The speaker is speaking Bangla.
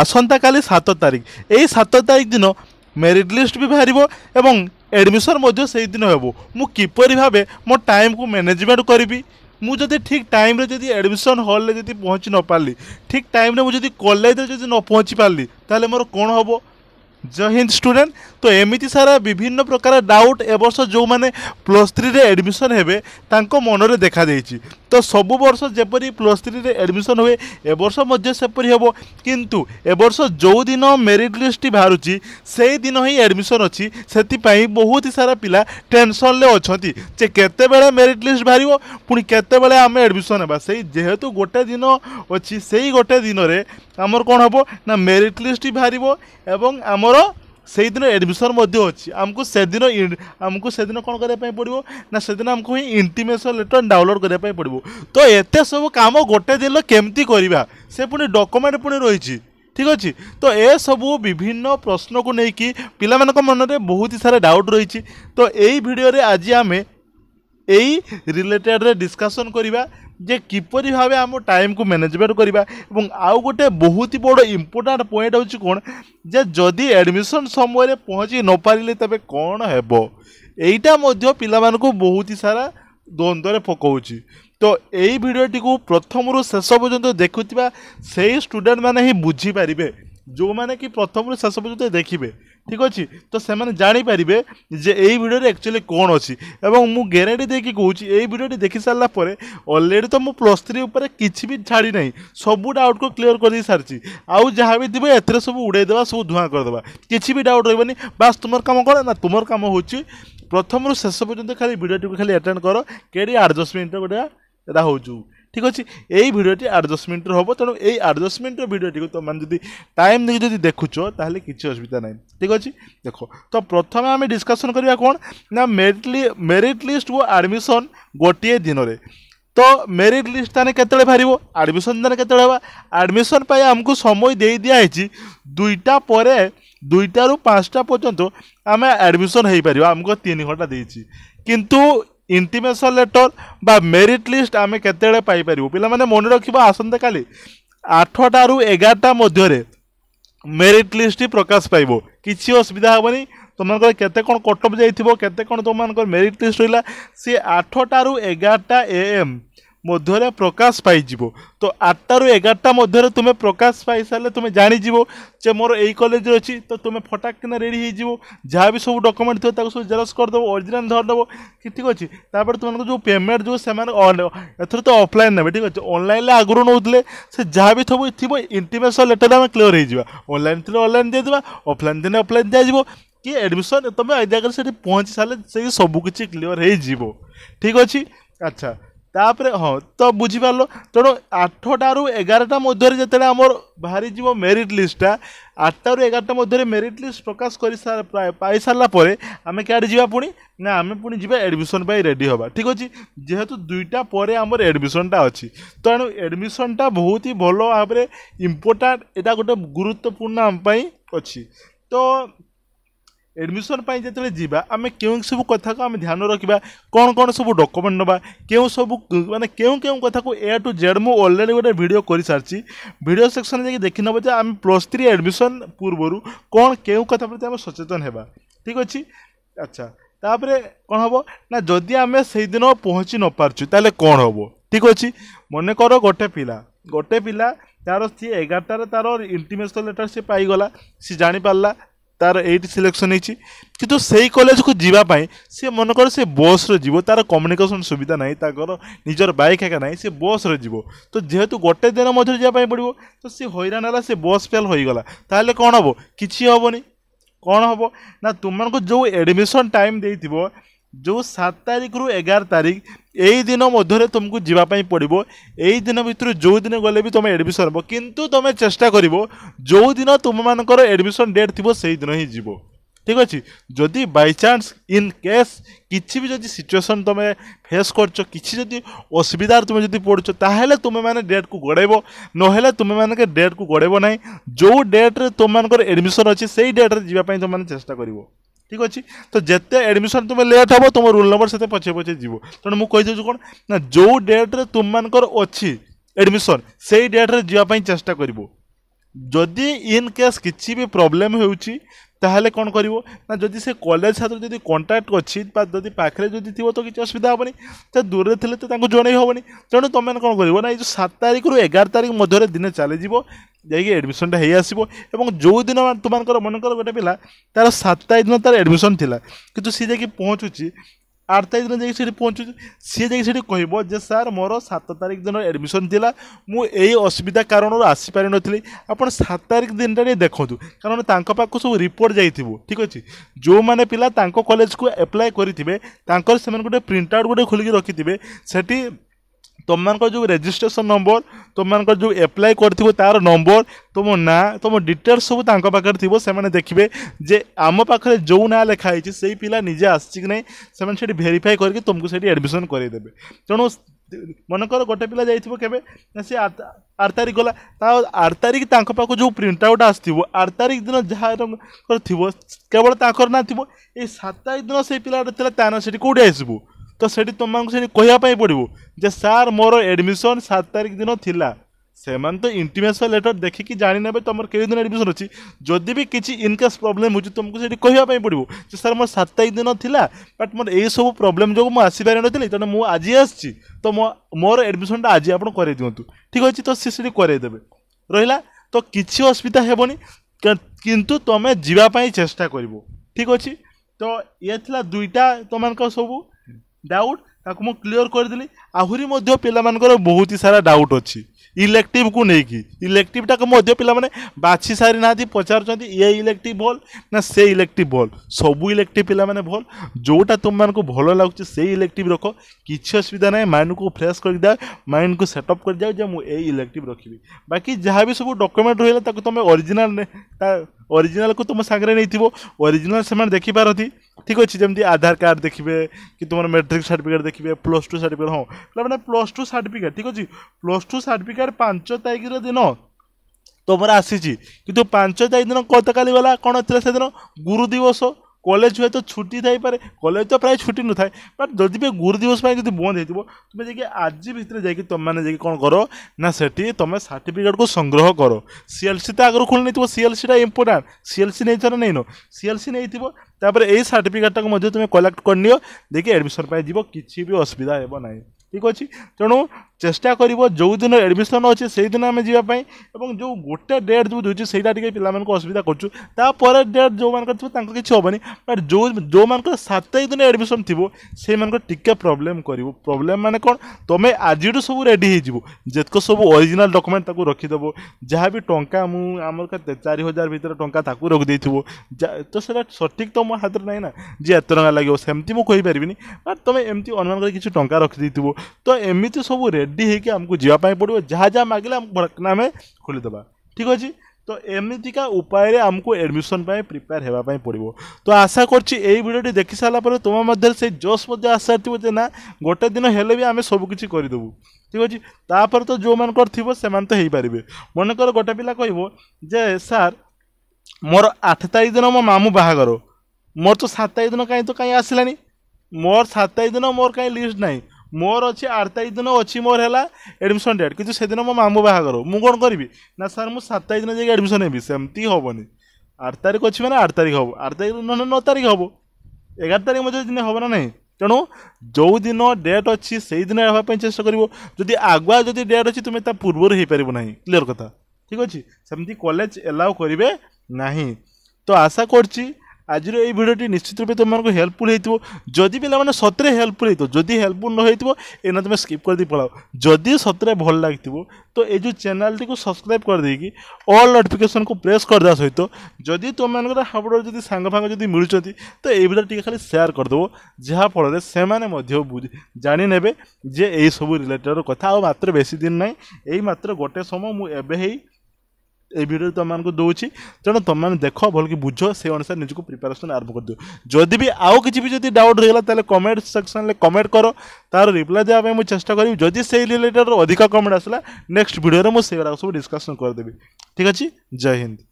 ଆସନ୍ତାକାଲି ସାତ ତାରିଖ ଏଇ ସାତ ତାରିଖ ଦିନ ମେରିଟ୍ ଲିଷ୍ଟ ବି ବାହାରିବ ଏବଂ ଏଡ଼ମିସନ୍ ମଧ୍ୟ ସେଇଦିନ ହେବ ମୁଁ କିପରି ଭାବେ ମୋ ଟାଇମ୍କୁ ମ୍ୟାନେଜମେଣ୍ଟ କରିବି ମୁଁ ଯଦି ଠିକ୍ ଟାଇମ୍ରେ ଯଦି ଆଡ଼ମିସନ୍ ହଲ୍ରେ ଯଦି ପହଞ୍ଚି ନ ପାରିଲି ଠିକ୍ ଟାଇମ୍ରେ ମୁଁ ଯଦି କଲେଜରେ ଯଦି ନ ପହଞ୍ଚି ପାରିଲି ତାହେଲେ ମୋର କ'ଣ ହେବ জয় হিন্দ স্টুডেন্ট তো এমিতি সারা বিভিন্ন প্রকার ডাউট এবর্ষ যে প্লস থ্রিরে এডমিশন হবে তাঙ্ক মনরে দেখা দিয়েছি তো সবু বর্ষ যেপরি প্লস থ্রিরে এডমিশন হুয়ে এবর্ষ মধ্যে সেপরি হব কিন্তু এবর্ষ যেদিন মেরিট লিষ্টটি বাহুছি সেই দিন হি এডমিশন অছি সেপাই বহুত সারা পিলা টেনশনলে অনেক যে কেতবে মেরিট লিষ্ট বাহার পুঁ কেতবে আমি এডমিশন হবা সেই যেহেতু গোটে দিন অছি সেই গোটে দিনরে আমার কোণ হব না মেরিট লিষ্টটি বাহার এবং আমার ଆମର ସେଇଦିନ ଆଡ଼ମିସନ୍ ମଧ୍ୟ ଅଛି ଆମକୁ ସେଦିନ ଆମକୁ ସେଦିନ କ'ଣ କରିବା ପାଇଁ ପଡ଼ିବ ନା ସେଦିନ ଆମକୁ ହିଁ ଇଣ୍ଟିମେସନ୍ ଲେଟର୍ ଡାଉନଲୋଡ଼୍ କରିବା ପାଇଁ ପଡ଼ିବ ତ ଏତେ ସବୁ କାମ ଗୋଟେ ଦିନ କେମିତି କରିବା ସେ ପୁଣି ଡକୁମେଣ୍ଟ ପୁଣି ରହିଛି ଠିକ୍ ଅଛି ତ ଏସବୁ ବିଭିନ୍ନ ପ୍ରଶ୍ନକୁ ନେଇକି ପିଲାମାନଙ୍କ ମନରେ ବହୁତ ସାରା ଡାଉଟ୍ ରହିଛି ତ ଏଇ ଭିଡ଼ିଓରେ ଆଜି ଆମେ ଏଇ ରିଲେଟେଡ଼୍ରେ ଡିସ୍କସନ୍ କରିବା যে কিপর ভাবে টাইম কু ম্যানেজমেন্ট করা এবং আউ গোটে বহুত বড় ইম্পর্টাট পয়েন্ট হচ্ছে কোণ যে যদি এডমিশন সময় পৌঁছি নপারে তবে কোণ হব এইটা মধ্য পিলামানকু বহুত সারা দ্বন্দ্বরে পকাউছি তো এই ভিডিওটি প্রথম রু শেষ পর্যন্ত দেখুথিবা সেই স্টুডেন্ট মানে হি বুঝিপারে যে প্রথম রু শেষ পর্যন্ত দেখবে ঠিক ଅଛି ତ ସେମାନେ ଜାଣିପାରିବେ ଯେ ଏଇ ଭିଡ଼ିଓରେ ଆକ୍ଚୁଆଲି କ'ଣ ଅଛି ଏବଂ ମୁଁ ଗ୍ୟାରେଣ୍ଟି ଦେଇକି କହୁଛି ଏଇ ଭିଡ଼ିଓଟି ଦେଖିସାରିଲା ପରେ ଅଲରେଡ଼ି ତ ମୁଁ ପ୍ଲସ୍ ଥ୍ରୀ ଉପରେ କିଛି ବି ଛାଡ଼ି ନାହିଁ ସବୁ ଡାଉଟ୍କୁ କ୍ଲିଅର୍ କରିଦେଇ ସାରିଛି ଆଉ ଯାହା ବି ଥିବ ଏଥିରେ ସବୁ ଉଡ଼େଇଦେବା ସବୁ ଧୂଆଁ କରିଦେବା କିଛି ବି ଡାଉଟ୍ ରହିବନି ବାସ୍ ତୁମର କାମ କ'ଣ ନା ତୁମର କାମ ହେଉଛି ପ୍ରଥମରୁ ଶେଷ ପର୍ଯ୍ୟନ୍ତ ଖାଲି ଭିଡ଼ିଓଟିକୁ ଖାଲି ଆଟେଣ୍ଡ କର କେଡ଼ି ଆଡ଼ଜଷ୍ଟମେଣ୍ଟ ଗୋଟେ ଏଇଟା ହେଉଛୁ ঠিক আছে এই ভিডিওটি আট দশ মিনিটর হব তেমন এই আট দশ মিনিটর ভিডিওটি তোমার যদি টাইম দিয়ে যদি দেখুছ তাহলে কিছু অসুবিধা নাই ঠিক আছে দেখ তো প্রথমে আমি ডিসকসন করা কোণ না মেরিট মেরিট লিষ্ট ও আডমিশন গোটিয়ে দিনরে তো মেরিট লিস্ট তাহলে কেতবে বাহার আডমিশন তাহলে কেতবে হওয়া আডমিশন পাই আমি সময় দিয়ে দিয়া হয়েছি দুইটা পরে দুইটারু পাঁচটা পর্যন্ত আমি আডমিশন হয়ে পার আমি তিন ঘন্টা দিয়েছি কিন্তু ইন্টিমেসন লেটর বা মেরিট লিষ্ট আমি কেতবে পাইপারু পিলামানে মনে রাখবা আসন্তকালি আঠটার এগারোটা মধ্যে মেরিট লিষ্টটি প্রকাশ পাইব কিছু অসুবিধা হবনি তোমাদের কেতে কোণ কটক যাই কেতে কোণ তোমার মেরিট লিষ্ট রহলা সি আঠটার এগারোটা এ এম मध्य प्रकाश पाई तो आठटा रु एगारटा मध्य तुम्हें प्रकाश पाई सारे तुम्हें जाणीज जो मोर यही कलेज अच्छी तो तुम्हें फटाकना रेडीज जहाँ भी सब डकुमेंट थी सब जेरस करदेव ओरजिनाल धरदेव कि ठीक अच्छे तप जो पेमेंट जो एथर तो अफलाइन ने ठीक अच्छे अनलाइन आगु नौले से जहाँ भी सब थी इंटिमेसन लेटर आम क्लीयर होनल थी अनलाइन दे दे अफलाइन थी अफलाइन दिज्व कि एडमिशन तुम्हें जगह से पहुँची सारे से सबकि क्लीयर हो ठीक अच्छे अच्छा ତାପରେ ହଁ ତ ବୁଝିପାରିଲ ତେଣୁ ଆଠଟାରୁ ଏଗାରଟା ମଧ୍ୟରେ ଯେତେବେଳେ ଆମର ବାହାରିଯିବ ମେରିଟ୍ ଲିଷ୍ଟଟା ଆଠଟାରୁ ଏଗାରଟା ମଧ୍ୟରେ ମେରିଟ୍ ଲିଷ୍ଟ ପ୍ରକାଶ କରିସାରି ପାଇସାରିଲା ପରେ ଆମେ କ୍ୟାଡ଼େ ଯିବା ପୁଣି ନା ଆମେ ପୁଣି ଯିବା ଆଡ଼ମିସନ୍ ପାଇଁ ରେଡ଼ି ହେବା ଠିକ୍ ଅଛି ଯେହେତୁ ଦୁଇଟା ପରେ ଆମର ଆଡ଼ମିସନ୍ଟା ଅଛି ତେଣୁ ଆଡ଼ମିସନ୍ଟା ବହୁତ ହି ଭଲ ଭାବରେ ଇମ୍ପୋର୍ଟାଣ୍ଟ ଏଇଟା ଗୋଟେ ଗୁରୁତ୍ୱପୂର୍ଣ୍ଣ ଆମ ପାଇଁ ଅଛି ତ एडमिशन जो जीवा आम क्यों सब कथा को आम ध्यान रखा कौन कौन सब डकुमेंट ना क्यों सब मैंने क्यों क्यों कथा को ए टू जेड मु अलरेडी गोटे भिड कर सारी भिड सेक्शन जाकि देखी नब जे आम प्लस थ्री एडमिशन पूर्वर कौन क्यों कथा प्रति आम सचेतन होगा ठीक अच्छे আচ্ছা তাপরে କ'ଣ ହେବ ନା ଯଦି ଆମେ ସେଇଦିନ ପହଞ୍ଚି ନ ପାରୁଛୁ ତାହେଲେ କ'ଣ ହେବ ଠିକ୍ ଅଛି ମନେକର ଗୋଟେ ପିଲା ଗୋଟେ ପିଲା ତା'ର ସିଏ ଏଗାରଟାରେ ତା'ର ଇଣ୍ଟିମେସନ୍ ଲେଟର୍ ସିଏ ପାଇଗଲା ସିଏ ଜାଣିପାରିଲା তার এইটি সিলেকশন ହେଇଛି କିନ୍ତୁ ସେଇ କଲେଜକୁ ଯିବା ପାଇଁ ସେ ମନେକର ସେ ବସ୍ରେ ଯିବ ତାର କମ୍ୟୁନିକେସନ୍ ସୁବିଧା ନାହିଁ ତାଙ୍କର ନିଜର ବାଇକ୍ ହେକା ନାହିଁ ସେ ବସ୍ରେ ଯିବ ତ ଯେହେତୁ ଗୋଟେ ଦିନ ମଧ୍ୟରେ ଯିବା ପାଇଁ ପଡ଼ିବ ତ ସେ ହଇରାଣ ହେଲା ସେ ବସ୍ ଫେଲ୍ ହୋଇଗଲା ତାହେଲେ କ'ଣ ହେବ କିଛି ହେବନି କ'ଣ ହେବ ନା ତୁମମାନଙ୍କୁ ଯେଉଁ ଆଡ଼ମିସନ୍ ଟାଇମ୍ ଦେଇଥିବ ଯେଉଁ ସାତ ତାରିଖରୁ ଏଗାର ତାରିଖ ଏଇ ଦିନ ମଧ୍ୟରେ ତୁମକୁ ଯିବା ପାଇଁ ପଡ଼ିବ ଏଇ ଦିନ ଭିତରୁ ଯେଉଁ ଦିନ ଗଲେ ବି ତୁମେ ଆଡ଼ମିସନ୍ ହେବ କିନ୍ତୁ ତୁମେ ଚେଷ୍ଟା କରିବ ଯେଉଁ ଦିନ ତୁମମାନଙ୍କର ଆଡ଼ମିସନ୍ ଡେଟ୍ ଥିବ ସେଇଦିନ ହିଁ ଯିବ ଠିକ୍ ଅଛି ଯଦି ବାଇଚାନ୍ସ ଇନ୍ କେସ୍ କିଛି ବି ଯଦି ସିଚୁଏସନ୍ ତୁମେ ଫେସ୍ କରୁଛ କିଛି ଯଦି ଅସୁବିଧାରେ ତୁମେ ଯଦି ପଡ଼ୁଛ ତାହେଲେ ତୁମେମାନେ ଡେଟ୍କୁ ଗଡ଼େଇବ ନହେଲେ ତୁମେମାନେ ଡେଟ୍କୁ ଗଡ଼େଇବ ନାହିଁ ଯେଉଁ ଡେଟ୍ରେ ତୁମମାନଙ୍କର ଆଡ଼ମିସନ୍ ଅଛି ସେଇ ଡେଟ୍ରେ ଯିବା ପାଇଁ ତୁମମାନେ ଚେଷ୍ଟା କରିବ ঠিক ଅଛି ତ ଯେତେ ଆଡ଼ମିସନ୍ ତୁମେ ଲେଟ୍ ହେବ ତୁମ ରୋଲ୍ ନମ୍ବର ସେତେ ପଛେ ପଛେ ଯିବ ତେଣୁ ମୁଁ କହିଦେଉଛି କ'ଣ ନା ଯେଉଁ ଡେଟ୍ରେ ତୁମମାନଙ୍କର ଅଛି ଆଡ଼ମିସନ୍ ସେଇ ଡେଟ୍ରେ ଯିବା ପାଇଁ ଚେଷ୍ଟା କରିବ ଯଦି ଇନ୍ କେସ୍ କିଛି ବି ପ୍ରୋବ୍ଲେମ୍ ହେଉଛି তাহলে কোণ করব না যদি সে কলেজ সাথে যদি কন্টাক্ট অছি বা যদি পাখে যদি থিব তো কিছু অসুবিধা হবনি তা দূরে থিলে তো তাকে জনাই হবনি তেমন তুমি কোণ করব না এই যে সাত তারিখর এগার তারিখ মধ্যে দিনে চালিযোগ যাইকি এডমিশনটা হয়ে আসব এবং যেদিন তোমার মনে কর গোটে পিলা তার সাতাইশ দিন তার এডমিশন লা কিন্তু সে যাই পৌঁছুছি আট তারিখ দিন যাই সেটি ପହଞ୍ଚୁଛି ସିଏ ଯାଇକି ସେଠି କହିବ ଯେ ସାର୍ ମୋର ସାତ ତାରିଖ ଦିନ ଆଡ଼ମିସନ୍ ଥିଲା ମୁଁ ଏଇ ଅସୁବିଧା କାରଣରୁ ଆସିପାରିନଥିଲି ଆପଣ ସାତ ତାରିଖ ଦିନଟା ଟିକେ ଦେଖନ୍ତୁ କାରଣ ତାଙ୍କ ପାଖକୁ ସବୁ ରିପୋର୍ଟ ଯାଇଥିବ ଠିକ୍ ଅଛି ଯେଉଁମାନେ ପିଲା ତାଙ୍କ କଲେଜକୁ ଆପ୍ଲାଏ କରିଥିବେ ତାଙ୍କର ସେମାନେ ଗୋଟେ ପ୍ରିଣ୍ଟ ଆଉଟ୍ ଗୋଟେ ଖୋଲିକି ରଖିଥିବେ ସେଠି তোমার যে রেজিষ্ট্রেসন নম্বর তোমার যে এপ্লাই করে তার নম্বর তোম না তোম ডিটেলস সব তাঁর পাখে থাকবে সে দেখবে যে আম পাখে যে না লেখা হয়েছে সেই পিলা নিজে আসছে কি না সে সেটি ভেরিফাই করি তোমাকে সেটি আডমিশন করাইদেবে তেমন মনেকর গোটে পিলা যাই কেবে সে আট তারিখ গলা তা আট তারিখ তাঁর পাখু যে প্রিন্ট আউট আসব আট তারিখ দিন যা থাকবে কেবল তাঁর না থাকবে এই সাত তারিখ দিন সেই পিলাটা লা তা সেটি কোটি আসবু ତ ସେଠି ତୁମକୁ ସେଠି କହିବା ପାଇଁ ପଡ଼ିବ ଯେ ସାର୍ ମୋର ଏଡ଼ମିସନ୍ ସାତ ତାରିଖ ଦିନ ଥିଲା ସେମାନେ ତ ଇଣ୍ଟିମେସନ୍ ଲେଟର୍ ଦେଖିକି ଜାଣିନେବେ ତୁମର କେଉଁ ଦିନ ଆଡ଼ମିସନ୍ ଅଛି ଯଦି ବି କିଛି ଇନକେସ୍ ପ୍ରୋବ୍ଲେମ୍ ହେଉଛି ତୁମକୁ ସେଠି କହିବା ପାଇଁ ପଡ଼ିବ ଯେ ସାର୍ ମୋର ସାତ ତାରିଖ ଦିନ ଥିଲା ବଟ୍ ମୋର ଏଇସବୁ ପ୍ରୋବ୍ଲେମ୍ ଯୋଗୁଁ ମୁଁ ଆସିପାରିନଥିଲି ତେଣୁ ମୁଁ ଆଜି ଆସିଛି ତ ମୋ ମୋର ଆଡ଼ମିସନ୍ଟା ଆଜି ଆପଣ କରାଇ ଦିଅନ୍ତୁ ଠିକ୍ ଅଛି ତ ସେ ସେଠି କରାଇଦେବେ ରହିଲା ତ କିଛି ଅସୁବିଧା ହେବନି କିନ୍ତୁ ତୁମେ ଯିବା ପାଇଁ ଚେଷ୍ଟା କରିବ ଠିକ୍ ଅଛି ତ ଇଏ ଥିଲା ଦୁଇଟା ତୁମମାନଙ୍କ ସବୁ डाउट ତାକୁ ମୁଁ କ୍ଲିଅର କରିଦେଲି ଆହୁରି ମଧ୍ୟ ପିଲାମାନଙ୍କର ବହୁତ ସାରା ଡାଉଟ୍ ଅଛି ଇଲେକ୍ଟିଭକୁ ନେଇକି ଇଲେକ୍ଟିଭଟାକୁ ମଧ୍ୟ ପିଲାମାନେ ବାଛି ସାରିନାହାନ୍ତି ପଚାରୁଛନ୍ତି ଏ ଇଲେକ୍ଟିଭ ଭଲ ନା ସେ ଇଲେକ୍ଟିଭ ଭଲ ସବୁ ଇଲେକ୍ଟିଭ ପିଲାମାନେ ଭଲ ଯେଉଁଟା ତୁମମାନଙ୍କୁ ଭଲ ଲାଗୁଛି ସେଇ ଇଲେକ୍ଟିଭ ରଖ କିଛି ଅସୁବିଧା ନାହିଁ ମାଇଣ୍ଡକୁ ଫ୍ରେଶ୍ କରିଦିଅ ମାଇଣ୍ଡକୁ ସେଟଅପ୍ କରିଦିଅ ଯେ ମୁଁ ଏଇ ଇଲେକ୍ଟିଭ ରଖିବି ବାକି ଯାହା ବି ସବୁ ଡକ୍ୟୁମେଣ୍ଟ ରହିଲା ତାକୁ ତୁମେ ଅରିଜିନାଲ ओरिजिनल को तुम सागरे नहीं थी ओरिजिनल से देखिपारती ठीक अच्छे जमी आधार कार्ड देखिए कि तुम मेट्रिक सार्टिफिकेट देखिए प्लस टू सार्टिफिकेट हाँ पाला मैंने प्लस टू सार्टिफिकेट ठीक अच्छे प्लस टू सार्टिफिकेट पांच तारिखर दिन तुम आसी पांच तारिख दिन कत काली गला कौन से दिन गुरुदिवस କଲେଜ ହୁଏତ ଛୁଟି ଥାଇପାରେ କଲେଜ ତ ପ୍ରାୟ ଛୁଟି ନଥାଏ ବଟ୍ ଯଦି ବି ଗୁରୁ ଦିବସ ପାଇଁ ଯଦି ବନ୍ଦ ହେଇଥିବ ତୁମେ ଯାଇକି ଆଜି ଭିତରେ ଯାଇକି ତୁମେମାନେ ଯାଇକି କ'ଣ କର ନା ସେଠି ତୁମେ ସାର୍ଟିଫିକେଟ୍କୁ ସଂଗ୍ରହ କର ସିଏଲ୍ସି ତ ଆଗରୁ ଖୋଲି ନେଇଥିବ ସିଏଲ୍ସିଟା ଇମ୍ପୋର୍ଟାଣ୍ଟ ସିଏଲ୍ସି ନେଇଥିବ ନେଇନ ସିଏଲ୍ସି ନେଇଥିବ ତାପରେ ଏଇ ସାର୍ଟିଫିକେଟ୍ଟାକୁ ମଧ୍ୟ ତୁମେ କଲେକ୍ଟ କରିନିଅ ଦେଇକି ଆଡ଼ମିସନ୍ ପାଇଁ ଯିବ କିଛି ବି ଅସୁବିଧା ହେବ ନାହିଁ ଠିକ୍ ଅଛି ତେଣୁ চেষ্টা করব যেদিন এডমিশন অছে দিন আমি যাওয়া এবং যে গোটে ডেট যে দিচ্ছি সেইটা টিকি পিলাকে অসুবিধা করছু তাপরে ডেট যে থাকবে তাঁর কিছু হবনি বাট যে সাতাইশ দিন এডমিশন থাকবে সেই মানুষ টিকি প্রোবলেম করব প্রোবলেম মানে কোণ তুমি আজিঠু সব রেডি হয়ে যাব যেতক সব অরিজিনাল ডকুমেন্ট তাকে রখিদেব যা বি টঙ্কা মু আমার কাছে চারি হাজার ভিতরে টঙ্কা তাকে রখিদেইথিব তো সেটা সঠিক তো মো হাতে নাই না যে এত টাকা লাগবে সেমতি মু বাট তুমি এমতি অনুমান করে কিছু টঙ্কা রখিদেইথিব তো এমিতি সব রেডি ବଡି ହେଇକି ଆମକୁ ଯିବା ପାଇଁ ପଡ଼ିବ ଯାହା ଯାହା ମାଗିଲେ ଆମକୁ ଭଡ଼କନା ଆମେ ଖୋଲିଦେବା ଠିକ୍ ଅଛି ତ ଏମିତିକା ଉପାୟରେ ଆମକୁ ଆଡ଼ମିସନ୍ ପାଇଁ ପ୍ରିପେୟାର ହେବା ପାଇଁ ପଡ଼ିବ ତ ଆଶା କରୁଛି ଏଇ ଭିଡ଼ିଓଟି ଦେଖି ସାରିଲା ପରେ ତୁମ ମଧ୍ୟରେ ସେଇ ଜୋସ୍ ମଧ୍ୟ ଆସିସାରିଥିବ ଯେ ନା ଗୋଟେ ଦିନ ହେଲେ ବି ଆମେ ସବୁକିଛି କରିଦେବୁ ଠିକ୍ ଅଛି ତାପରେ ତ ଯେଉଁମାନଙ୍କର ଥିବ ସେମାନେ ତ ହେଇପାରିବେ ମନେକର ଗୋଟେ ପିଲା କହିବ ଯେ ସାର୍ ମୋର ଆଠ ତାରିଖ ଦିନ ମୋ ମାମୁଁ ବାହାଘର ମୋର ତ ସାତ ତାରିଖ ଦିନ କାହିଁ ତ କାହିଁ ଆସିଲାନି ମୋର ସାତ ତାରିଖ ଦିନ ମୋର କାହିଁ ଲିଷ୍ଟ ନାହିଁ ମୋର ଅଛି ଆଠ ତାରିଖ ଦିନ ଅଛି ମୋର ହେଲା ଆଡ଼ମିସନ୍ ଡେଟ୍ କିନ୍ତୁ ସେଦିନ ମୋ ମାମୁଁ ବାହାଘର ମୁଁ କ'ଣ କରିବି ନା ସାର୍ ମୁଁ ସାତ ତାରିଖ ଦିନ ଯାଇକି ଆଡ଼ମିସନ୍ ହେବି ସେମିତି ହେବନି ଆଠ ତାରିଖ ଅଛି ମାନେ ଆଠ ତାରିଖ ହେବ ଆଠ ତାରିଖ ନହେଲେ ନଅ ତାରିଖ ହେବ ଏଗାର ତାରିଖ ମଧ୍ୟ ଦିନ ହେବ ନା ନାହିଁ ତେଣୁ ଯେଉଁଦିନ ଡେଟ୍ ଅଛି ସେଇଦିନ ହେବା ପାଇଁ ଚେଷ୍ଟା କରିବ ଯଦି ଆଗୁଆ ଯଦି ଡେଟ୍ ଅଛି ତୁମେ ତା ପୂର୍ବରୁ ହେଇପାରିବ ନାହିଁ କ୍ଲିଅର୍ କଥା ଠିକ୍ ଅଛି ସେମିତି କଲେଜ ଏଲାଓ କରିବେ ନାହିଁ ତ ଆଶା କରୁଛି ଆଜିର ଏଇ ଭିଡ଼ିଓଟି ନିଶ୍ଚିତ ରୂପେ ତୁମମାନଙ୍କୁ ହେଲ୍ପଫୁଲ୍ ହେଇଥିବ ଯଦି ପିଲାମାନେ ସତରେ ହେଲ୍ପଫୁଲ୍ ହେଇଥିବ ଯଦି ହେଲ୍ପଫୁଲ୍ ନ ହେଇଥିବ ଏଇନା ତୁମେ ସ୍କିପ୍ କରିଦେଇ ପଳାଅ ଯଦି ସତରେ ଭଲ ଲାଗିଥିବ ତ ଏ ଯେଉଁ ଚ୍ୟାନେଲ୍ଟିକୁ ସବସ୍କ୍ରାଇବ୍ କରିଦେଇକି ଅଲ୍ ନୋଟିଫିକେସନ୍କୁ ପ୍ରେସ୍ କରିଦେବା ସହିତ ଯଦି ତୁମମାନଙ୍କର ହାବୁଡ଼ରେ ଯଦି ସାଙ୍ଗ ଫାଙ୍ଗ ଯଦି ମିଳୁଛନ୍ତି ତ ଏଇ ଭିଡ଼ିଓ ଟିକେ ଖାଲି ସେୟାର କରିଦେବ ଯାହାଫଳରେ ସେମାନେ ମଧ୍ୟ ବୁଝି ଜାଣିନେବେ ଯେ ଏଇସବୁ ରିଲେଟେଡ଼୍ କଥା ଆଉ ମାତ୍ର ବେଶୀ ଦିନ ନାହିଁ ଏଇ ମାତ୍ର ଗୋଟେ ସମୟ ମୁଁ ଏବେ ହେଇ এই ভিডিওটি তোমাকে দেছি তেমন তুমি দেখ ভালকি বুঝ সেই অনুসারে নিজকে প্রিপারেসন আরম্ভ করে যদি বি আও কিছু বি যদি ডাউট রয়েলা তাহলে কমেন্ট সেকশনলে কমেন্ট কর তার রিপ্লাই দেওয়া মু চেষ্টা করি যদি সেই রিলেটেড অধিক কমেন্ট আসলা নেক্সট ভিডিওরে মু সেগুলা সব ডিসকসন করে দেবি ঠিক আছে জয় হিন্দ